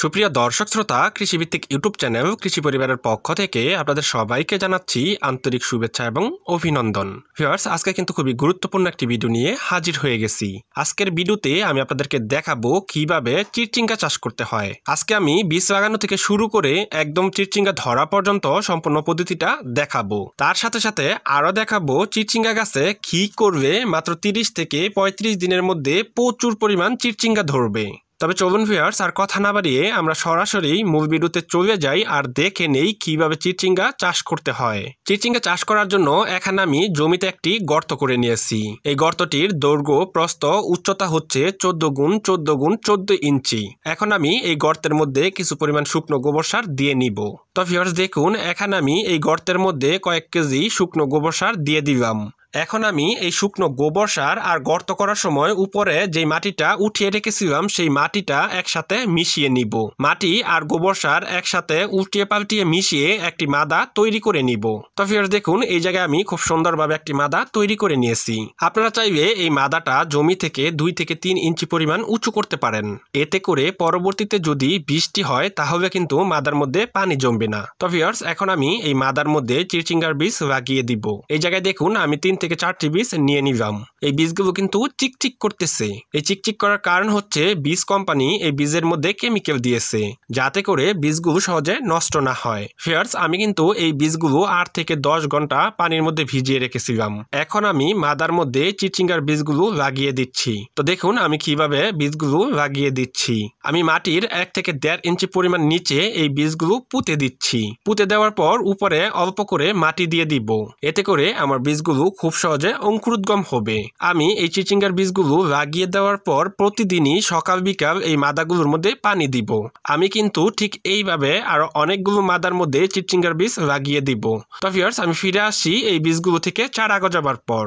সুপ্রিয় দর্শক শ্রোতা কৃষিভিত্তিক ইউটিউব চ্যানেল কৃষি পরিবারের পক্ষ থেকে আপনাদের সবাইকে জানাচ্ছি আন্তরিক শুভেচ্ছা এবং অভিনন্দন ভিউয়ার্স আজকে কিন্তু খুবই গুরুত্বপূর্ণ একটি ভিডিও নিয়ে হাজির হয়ে গেছি আজকের ভিডিওতে আমি আপনাদেরকে দেখাবো কিভাবে চিরচিঙ্গা চাষ করতে হয় আজকে আমি বীজ লাগানো থেকে শুরু করে একদম চিরচিঙ্গা ধরা পর্যন্ত সম্পূর্ণ পদ্ধতিটা দেখাবো তার সাথে সাথে আরও দেখাবো চিরচিঙ্গা গাছে কি করবে মাত্র তিরিশ থেকে পঁয়ত্রিশ দিনের মধ্যে প্রচুর পরিমাণ চিরচিঙ্গা ধরবে তবে চবন ভিয়ার্স আর কথা না বাড়িয়ে আমরা সরাসরি মুভি চলে যাই আর দেখে নেই কিভাবে চিচিঙ্গা চাষ করতে হয় চিচিঙ্গা চাষ করার জন্য এখন আমি জমিতে একটি গর্ত করে নিয়েছি এই গর্তটির দৈর্ঘ্য প্রস্থ উচ্চতা হচ্ছে চোদ্দ গুণ চোদ্দ গুণ চোদ্দ ইঞ্চি এখন আমি এই গর্তের মধ্যে কিছু পরিমাণ শুকনো গোবর সার দিয়ে নিব তো ভিয়ার্স দেখুন এখন আমি এই গর্তের মধ্যে কয়েক কেজি শুকনো গোবর সার দিয়ে দিলাম এখন আমি এই শুকনো গোবর সার আর গর্ত করার সময় উপরে যে মাটিটা উঠিয়ে রেখেছিলাম সেই মাটিটা একসাথে মিশিয়ে নিব মাটি আর গোবর সার একসাথে উল্টিয়ে পাল্টিয়ে মিশিয়ে একটি মাদা তৈরি করে নিব তো ফিরস দেখুন এই জায়গায় আমি খুব সুন্দরভাবে একটি মাদা তৈরি করে নিয়েছি আপনারা চাইবে এই মাদাটা জমি থেকে দুই থেকে তিন ইঞ্চি পরিমাণ উঁচু করতে পারেন এতে করে পরবর্তীতে যদি বৃষ্টি হয় তাহলে কিন্তু মাদার মধ্যে পানি জমবে না তো এখন আমি এই মাদার মধ্যে চিরচিঙ্গার বীজ লাগিয়ে দিব এই জায়গায় দেখুন আমি তিন থেকে চারটি বীজ নিয়ে নিলাম এই বীজগুলো কিন্তু চিকচিক করতেছে এই চিকচিক করার কারণ হচ্ছে বীজ কোম্পানি এই বীজের মধ্যে কেমিক্যাল দিয়েছে যাতে করে বীজগুলো সহজে নষ্ট না হয় ফেয়ার্স আমি কিন্তু এই বীজগুলো আট থেকে দশ ঘন্টা পানির মধ্যে ভিজিয়ে রেখেছিলাম এখন আমি মাদার মধ্যে চিচিঙ্গার বীজগুলো লাগিয়ে দিচ্ছি তো দেখুন আমি কিভাবে বীজগুলো লাগিয়ে দিচ্ছি আমি মাটির এক থেকে দেড় ইঞ্চি পরিমাণ নিচে এই বীজগুলো পুঁতে দিচ্ছি পুঁতে দেওয়ার পর উপরে অল্প করে মাটি দিয়ে দিব এতে করে আমার বীজগুলো খুব খুব সহজে অঙ্কুরোদ্গম হবে আমি এই চিচিঙ্গার বীজগুলো লাগিয়ে দেওয়ার পর প্রতিদিনই সকাল বিকাল এই মাদাগুলোর মধ্যে পানি দিব আমি কিন্তু ঠিক এইভাবে আরো অনেকগুলো মাদার মধ্যে চিচিঙ্গার বীজ লাগিয়ে দিব তো ফিয়ার্স আমি ফিরে আসি এই বীজগুলো থেকে চারা গজাবার পর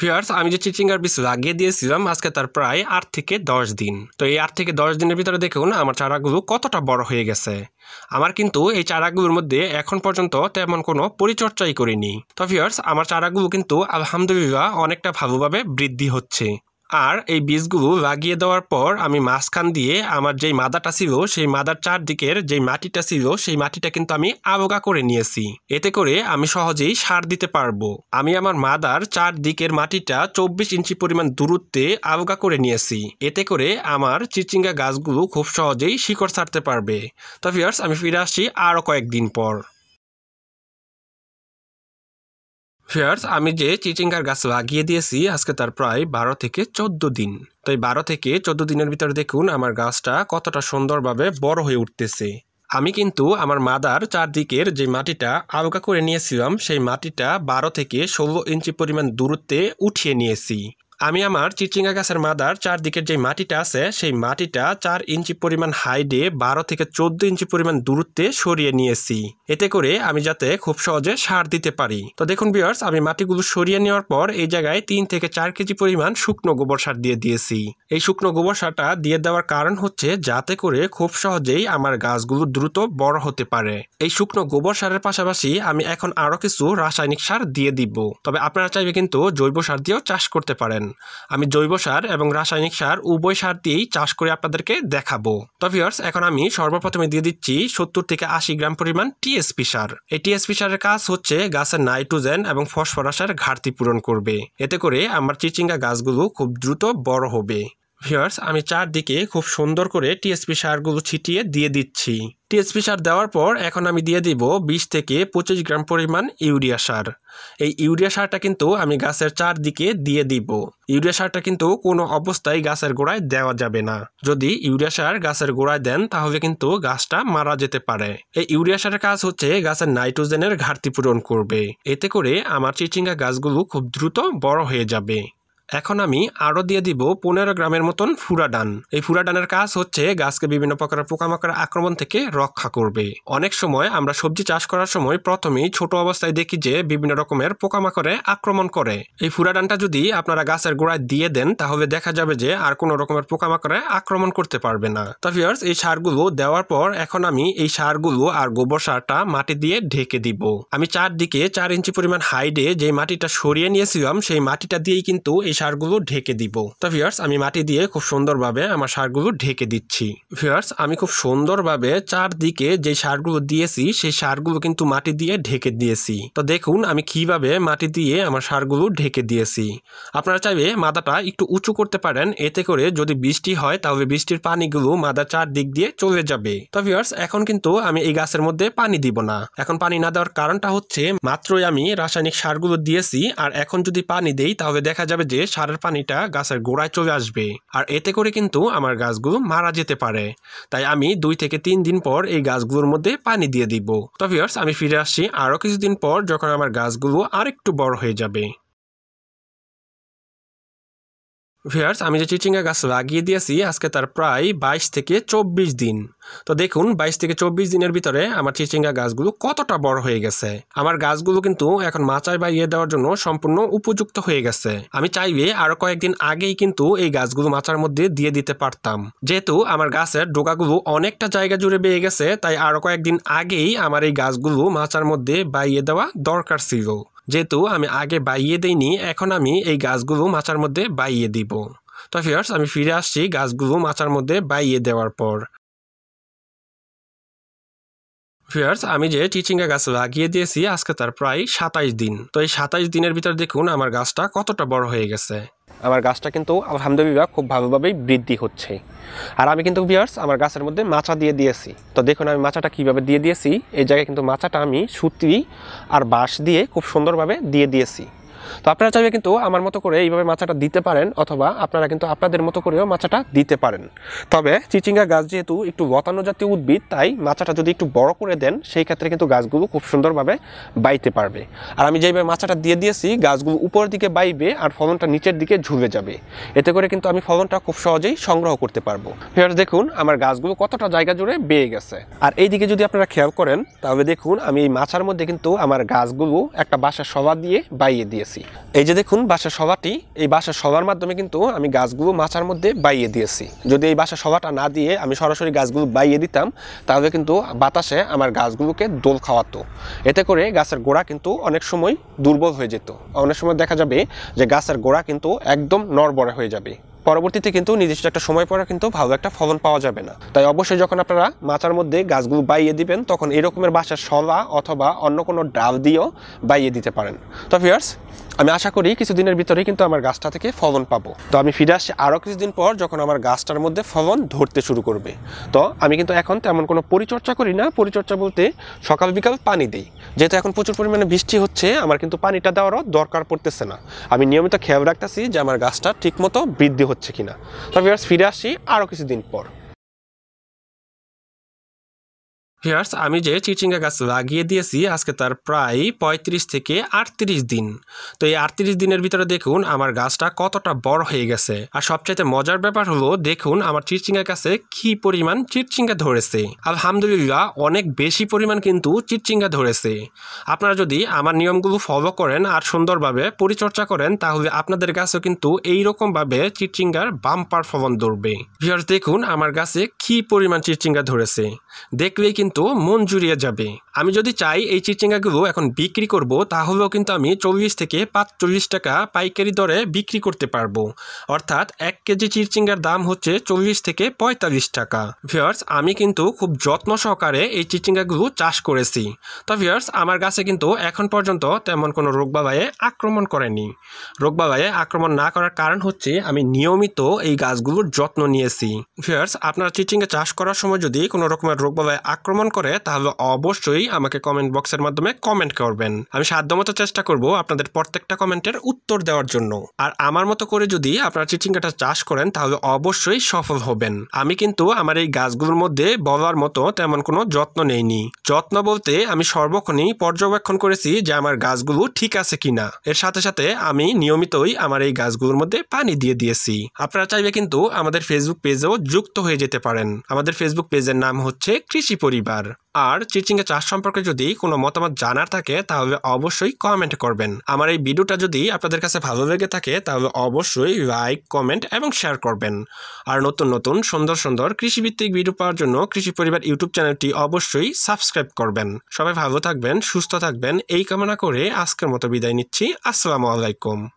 ভিউয়ার্স আমি যে চিচিঙ্গার বীজ লাগিয়ে দিয়েছিলাম আজকে তার প্রায় আট থেকে দশ দিন তো এই আট থেকে দশ দিনের ভিতরে দেখুন আমার চারাগুলো কতটা বড় হয়ে গেছে আমার কিন্তু এই চারাগুলোর মধ্যে এখন পর্যন্ত তেমন কোনো পরিচর্যাই করিনি তো ভিউয়ার্স আমার চারাগুলো কিন্তু আলহামদুলিল্লাহ অনেকটা ভালোভাবে বৃদ্ধি হচ্ছে আর এই বীজগুলো লাগিয়ে দেওয়ার পর আমি মাঝখান দিয়ে আমার যেই মাদাটা ছিল সেই মাদার চারদিকের যেই মাটিটা ছিল সেই মাটিটা কিন্তু আমি আবগা করে নিয়েছি এতে করে আমি সহজেই সার দিতে পারবো আমি আমার মাদার চারদিকের মাটিটা চব্বিশ ইঞ্চি পরিমাণ দূরত্বে আবগা করে নিয়েছি এতে করে আমার চিচিঙ্গা গাছগুলো খুব সহজেই শিকড় ছাড়তে পারবে তো ফিয়ার্স আমি ফিরে আসছি আরও কয়েকদিন পর ফেয়ার্স আমি যে চিচিঙ্গার গাছ লাগিয়ে দিয়েছি আজকে তার প্রায় বারো থেকে চোদ্দ দিন তো এই বারো থেকে চোদ্দ দিনের ভিতরে দেখুন আমার গাছটা কতটা সুন্দরভাবে বড় হয়ে উঠতেছে আমি কিন্তু আমার মাদার চারদিকের যে মাটিটা আলগা করে নিয়েছিলাম সেই মাটিটা বারো থেকে ষোলো ইঞ্চি পরিমাণ দূরত্বে উঠিয়ে নিয়েছি আমি আমার চিচিঙ্গা গাছের মাদার চারদিকের যে মাটিটা আছে সেই মাটিটা চার ইঞ্চি পরিমাণ হাইডে বারো থেকে চোদ্দ ইঞ্চি পরিমাণ দূরত্বে সরিয়ে নিয়েছি এতে করে আমি যাতে খুব সহজে সার দিতে পারি তো দেখুন বিয়ার্স আমি মাটিগুলো সরিয়ে নেওয়ার পর এই জায়গায় তিন থেকে চার কেজি পরিমাণ শুকনো গোবর সার দিয়ে দিয়েছি এই শুকনো গোবর সারটা দিয়ে দেওয়ার কারণ হচ্ছে যাতে করে খুব সহজেই আমার গাছগুলো দ্রুত বড় হতে পারে এই শুকনো গোবর সারের পাশাপাশি আমি এখন আরও কিছু রাসায়নিক সার দিয়ে দিব তবে আপনারা চাইবে কিন্তু জৈব সার দিয়েও চাষ করতে পারেন আমি জৈব সার এবং রাসায়নিক সার উভয় সার দিয়েই চাষ করে আপনাদেরকে দেখাবো তো ভিওর্স এখন আমি সর্বপ্রথমে দিয়ে দিচ্ছি সত্তর থেকে আশি গ্রাম পরিমাণ টিএসপি সার এই টিএসপি সারের কাজ হচ্ছে গাছের নাইট্রোজেন এবং ফসফরাসের ঘাটতি পূরণ করবে এতে করে আমার চিচিঙ্গা গাছগুলো খুব দ্রুত বড় হবে ভিওয়ার্স আমি চারদিকে খুব সুন্দর করে টিএসপি সারগুলো ছিটিয়ে দিয়ে দিচ্ছি টিএসপি সার দেওয়ার পর এখন আমি দিয়ে দিব ২০ থেকে পঁচিশ গ্রাম পরিমাণ ইউরিয়া সার এই ইউরিয়া সারটা কিন্তু আমি গাছের চারদিকে দিয়ে দিব ইউরিয়া সারটা কিন্তু কোনো অবস্থায় গাছের গোড়ায় দেওয়া যাবে না যদি ইউরিয়া সার গাছের গোড়ায় দেন তাহলে কিন্তু গাছটা মারা যেতে পারে এই ইউরিয়া সারের কাজ হচ্ছে গাছের নাইট্রোজেনের ঘাটতি পূরণ করবে এতে করে আমার চিচিঙ্গা গাছগুলো খুব দ্রুত বড় হয়ে যাবে এখন আমি আরও দিয়ে দিব পনেরো গ্রামের মতন ফুরাডান এই ফুরাডানের কাজ হচ্ছে গাছকে বিভিন্ন প্রকার পোকামাকড়ের আক্রমণ থেকে রক্ষা করবে অনেক সময় আমরা সবজি চাষ করার সময় প্রথমেই ছোট অবস্থায় দেখি যে বিভিন্ন রকমের পোকামাকড়ে আক্রমণ করে এই ফুরাডানটা যদি আপনারা গাছের গোড়ায় দিয়ে দেন তাহলে দেখা যাবে যে আর কোনো রকমের পোকামাকড়ে আক্রমণ করতে পারবে না তো এই সারগুলো দেওয়ার পর এখন আমি এই সারগুলো আর গোবর সারটা মাটি দিয়ে ঢেকে দিব আমি চারদিকে চার ইঞ্চি পরিমাণ হাইডে যে মাটিটা সরিয়ে নিয়েছিলাম সেই মাটিটা দিয়েই কিন্তু এই সারগুলো ঢেকে দিব তো ভিওয়ার্স আমি মাটি দিয়ে খুব সুন্দরভাবে আমার সারগুলো ঢেকে দিচ্ছি ভিওয়ার্স আমি খুব সুন্দরভাবে চারদিকে যে সারগুলো দিয়েছি সেই সারগুলো কিন্তু মাটি দিয়ে ঢেকে দিয়েছি তো দেখুন আমি কিভাবে মাটি দিয়ে আমার সারগুলো ঢেকে দিয়েছি আপনারা চাইবে মাদাটা একটু উঁচু করতে পারেন এতে করে যদি বৃষ্টি হয় তাহলে বৃষ্টির পানিগুলো মাদার চারদিক দিয়ে চলে যাবে তো ভিওর্স এখন কিন্তু আমি এই গাছের মধ্যে পানি দিব না এখন পানি না দেওয়ার কারণটা হচ্ছে মাত্রই আমি রাসায়নিক সারগুলো দিয়েছি আর এখন যদি পানি দেই তাহলে দেখা যাবে যে দিয়ে সারের পানিটা গাছের গোড়ায় চলে আসবে আর এতে করে কিন্তু আমার গাছগুলো মারা যেতে পারে তাই আমি দুই থেকে তিন দিন পর এই গাছগুলোর মধ্যে পানি দিয়ে দিব তবে আমি ফিরে আসছি আরও কিছুদিন পর যখন আমার গাছগুলো আরেকটু বড় হয়ে যাবে ভিয়ার্স আমি যে চিচিঙ্গা গাছ লাগিয়ে দিয়েছি আজকে তার প্রায় বাইশ থেকে চব্বিশ দিন তো দেখুন বাইশ থেকে চব্বিশ দিনের ভিতরে আমার চিচিঙ্গা গাছগুলো কতটা বড় হয়ে গেছে আমার গাছগুলো কিন্তু এখন মাচায় বাইয়ে দেওয়ার জন্য সম্পূর্ণ উপযুক্ত হয়ে গেছে আমি চাইবে আরও কয়েকদিন আগেই কিন্তু এই গাছগুলো মাচার মধ্যে দিয়ে দিতে পারতাম যেহেতু আমার গাছের ডোকাগুলো অনেকটা জায়গা জুড়ে বেয়ে গেছে তাই আরও কয়েকদিন আগেই আমার এই গাছগুলো মাচার মধ্যে বাইয়ে দেওয়া দরকার ছিল যেহেতু আমি আগে বাইয়ে দিইনি এখন আমি এই গাছগুলো মাছার মধ্যে বাইয়ে দিব তো ফিয়ার্স আমি ফিরে আসছি গাছগুলো মাছার মধ্যে বাইয়ে দেওয়ার পর ফিয়ার্স আমি যে চিচিঙ্গা গাছ লাগিয়ে দিয়েছি আজকে তার প্রায় সাতাইশ দিন তো এই সাতাইশ দিনের ভিতর দেখুন আমার গাছটা কতটা বড় হয়ে গেছে আমার গাছটা কিন্তু আলহামদুলিল্লাহ খুব ভালোভাবেই বৃদ্ধি হচ্ছে আর আমি কিন্তু ভিয়ার্স আমার গাছের মধ্যে মাচা দিয়ে দিয়েছি তো দেখুন আমি মাচাটা কীভাবে দিয়ে দিয়েছি এই জায়গায় কিন্তু মাচাটা আমি সুতি আর বাঁশ দিয়ে খুব সুন্দরভাবে দিয়ে দিয়েছি তো আপনারা চাইবে কিন্তু আমার মতো করে এইভাবে মাছাটা দিতে পারেন অথবা আপনারা কিন্তু আপনাদের মতো করেও মাছাটা দিতে পারেন তবে চিচিঙ্গা গাছ যেহেতু একটু বতানো জাতীয় উদ্ভিদ তাই মাছাটা যদি একটু বড় করে দেন সেই ক্ষেত্রে কিন্তু গাছগুলো খুব সুন্দরভাবে বাইতে পারবে আর আমি যেভাবে মাছাটা দিয়ে দিয়েছি গাছগুলো উপর দিকে বাইবে আর ফলনটা নিচের দিকে ঝুবে যাবে এতে করে কিন্তু আমি ফলনটা খুব সহজেই সংগ্রহ করতে পারবো ফের দেখুন আমার গাছগুলো কতটা জায়গা জুড়ে বেয়ে গেছে আর এই দিকে যদি আপনারা খেয়াল করেন তাহলে দেখুন আমি এই মাছার মধ্যে কিন্তু আমার গাছগুলো একটা বাসা সভা দিয়ে বাইয়ে দিয়েছি দিয়েছি এই যে দেখুন বাসা সভাটি এই বাসা সভার মাধ্যমে কিন্তু আমি গাছগুলো মাছার মধ্যে বাইয়ে দিয়েছি যদি এই বাসা সভাটা না দিয়ে আমি সরাসরি গাছগুলো বাইয়ে দিতাম তাহলে কিন্তু বাতাসে আমার গাছগুলোকে দোল খাওয়াতো এতে করে গাছের গোড়া কিন্তু অনেক সময় দুর্বল হয়ে যেত অনেক সময় দেখা যাবে যে গাছের গোড়া কিন্তু একদম নড়বড়ে হয়ে যাবে পরবর্তীতে কিন্তু নির্দিষ্ট একটা সময় পরে কিন্তু ভালো একটা ফলন পাওয়া যাবে না তাই অবশ্যই যখন আপনারা মাচার মধ্যে গাছগুলো বাইয়ে দিবেন তখন এরকমের বাসার শলা অথবা অন্য কোনো ডাল দিয়েও বাইয়ে দিতে পারেন তো ফিয়ার্স আমি আশা করি কিছুদিনের ভিতরেই কিন্তু আমার গাছটা থেকে ফলন পাবো তো আমি ফিরে আসছি আরও কিছুদিন পর যখন আমার গাছটার মধ্যে ফলন ধরতে শুরু করবে তো আমি কিন্তু এখন তেমন কোনো পরিচর্যা করি না পরিচর্যা বলতে সকাল বিকাল পানি দিই যেহেতু এখন প্রচুর পরিমাণে বৃষ্টি হচ্ছে আমার কিন্তু পানিটা দেওয়ারও দরকার পড়তেছে না আমি নিয়মিত খেয়াল রাখতেছি যে আমার গাছটা ঠিকমতো বৃদ্ধি হচ্ছে কিনা তবে ফিরে আসি আরও কিছুদিন পর হিয়ার্স আমি যে চিচিঙ্গা গাছ লাগিয়ে দিয়েছি আজকে তার প্রায় ৩৫ থেকে আটত্রিশ দিন তো এই আটত্রিশ দিনের ভিতরে দেখুন আমার গাছটা কতটা বড় হয়ে গেছে আর সবচাইতে মজার ব্যাপার হলো দেখুন আমার চিরচিঙ্গা গাছে কি পরিমাণ চিরচিঙ্গা ধরেছে আলহামদুলিল্লাহ অনেক বেশি পরিমাণ কিন্তু চিরচিঙ্গা ধরেছে আপনারা যদি আমার নিয়মগুলো ফলো করেন আর সুন্দরভাবে পরিচর্যা করেন তাহলে আপনাদের গাছও কিন্তু এইরকমভাবে চিরচিঙ্গার বাম্পার ফলন ধরবে হিয়ার্স দেখুন আমার গাছে কি পরিমাণ চিরচিঙ্গা ধরেছে দেখলেই কিন্তু কিন্তু মন জুড়িয়ে যাবে আমি যদি চাই এই চিচিঙ্গাগুলো এখন বিক্রি করব তাহলেও কিন্তু আমি চল্লিশ থেকে পাঁচচল্লিশ টাকা পাইকারি দরে বিক্রি করতে পারবো অর্থাৎ এক কেজি চিরচিঙ্গার দাম হচ্ছে চল্লিশ থেকে পঁয়তাল্লিশ টাকা ভিয়ার্স আমি কিন্তু খুব যত্ন সহকারে এই চিচিঙ্গাগুলো চাষ করেছি তো ভিয়ার্স আমার গাছে কিন্তু এখন পর্যন্ত তেমন কোনো বাবায়ে আক্রমণ করেনি বাবায়ে আক্রমণ না করার কারণ হচ্ছে আমি নিয়মিত এই গাছগুলোর যত্ন নিয়েছি ভিয়ার্স আপনারা চিচিঙ্গা চাষ করার সময় যদি কোনো রকমের বাবায় আক্রমণ কেমন করে তাহলে অবশ্যই আমাকে কমেন্ট বক্সের মাধ্যমে কমেন্ট করবেন আমি সাধ্যমতো চেষ্টা করব আপনাদের প্রত্যেকটা কমেন্টের উত্তর দেওয়ার জন্য আর আমার মতো করে যদি আপনারা চিচিঙ্গাটা চাষ করেন তাহলে অবশ্যই সফল হবেন আমি কিন্তু আমার এই গাছগুলোর মধ্যে বলার মতো তেমন কোনো যত্ন নেইনি যত্ন বলতে আমি সর্বক্ষণই পর্যবেক্ষণ করেছি যে আমার গাছগুলো ঠিক আছে কিনা এর সাথে সাথে আমি নিয়মিতই আমার এই গাছগুলোর মধ্যে পানি দিয়ে দিয়েছি আপনারা চাইবে কিন্তু আমাদের ফেসবুক পেজেও যুক্ত হয়ে যেতে পারেন আমাদের ফেসবুক পেজের নাম হচ্ছে কৃষি পরিবার এবার আর চিচিঙ্গা চাষ সম্পর্কে যদি কোনো মতামত জানার থাকে তাহলে অবশ্যই কমেন্ট করবেন আমার এই ভিডিওটা যদি আপনাদের কাছে ভালো লেগে থাকে তাহলে অবশ্যই লাইক কমেন্ট এবং শেয়ার করবেন আর নতুন নতুন সুন্দর সুন্দর কৃষিভিত্তিক ভিডিও পাওয়ার জন্য কৃষি পরিবার ইউটিউব চ্যানেলটি অবশ্যই সাবস্ক্রাইব করবেন সবাই ভালো থাকবেন সুস্থ থাকবেন এই কামনা করে আজকের মতো বিদায় নিচ্ছি আসসালামু আলাইকুম